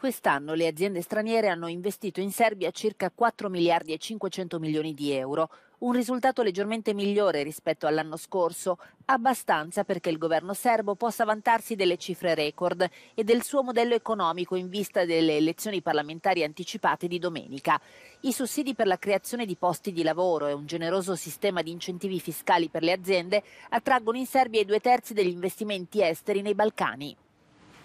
Quest'anno le aziende straniere hanno investito in Serbia circa 4 miliardi e 500 milioni di euro, un risultato leggermente migliore rispetto all'anno scorso, abbastanza perché il governo serbo possa vantarsi delle cifre record e del suo modello economico in vista delle elezioni parlamentari anticipate di domenica. I sussidi per la creazione di posti di lavoro e un generoso sistema di incentivi fiscali per le aziende attraggono in Serbia i due terzi degli investimenti esteri nei Balcani.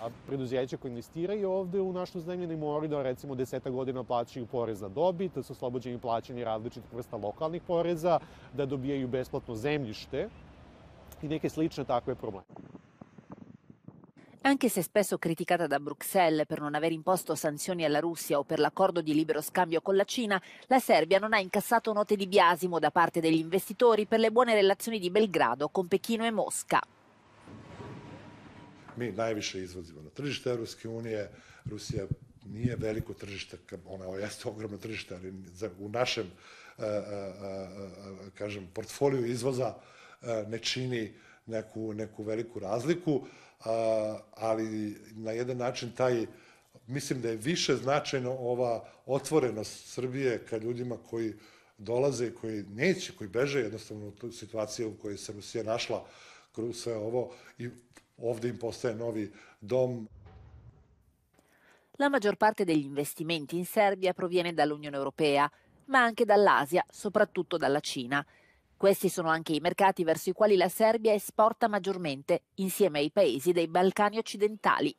A preduzeća koje investiraju ovde u našu zemlju ne moraju da recimo deseta godina plaćaju porez na dobit, da su oslobođeni plaćanja različitih vrsta lokalnih poreza, da dobijaju besplatno zemljište i neke slične takve probleme. Anche se spesso criticata da Bruxelles per non aver imposto sanzioni alla Russia o per l'accordo di libero scambio con la Cina, la Serbia non ha incassato note di biasimo da parte degli investitori per le buone relazioni di Belgrado con Pechino e Mosca. mi najviše izvozimo na tržište Evropske unije, Rusija nije veliko tržište, ona jeste ogromno tržište, ali za, u našem, a, a, a, kažem, portfoliju izvoza e, ne čini neku, neku veliku razliku, e, ali na jedan način taj, mislim da je više značajno ova otvorenost Srbije ka ljudima koji dolaze i koji neće, koji beže jednostavno u situaciju u kojoj se Rusija našla Kruse ovo i ovdje im postaje novi dom. La maggior parte degli investimenti in Serbia proviene dall'Unione Europea, ma anche dall'Asia, soprattutto dalla Cina. Questi sono anche i mercati verso i quali la Serbia esporta maggiormente, insieme ai paesi dei Balcani occidentali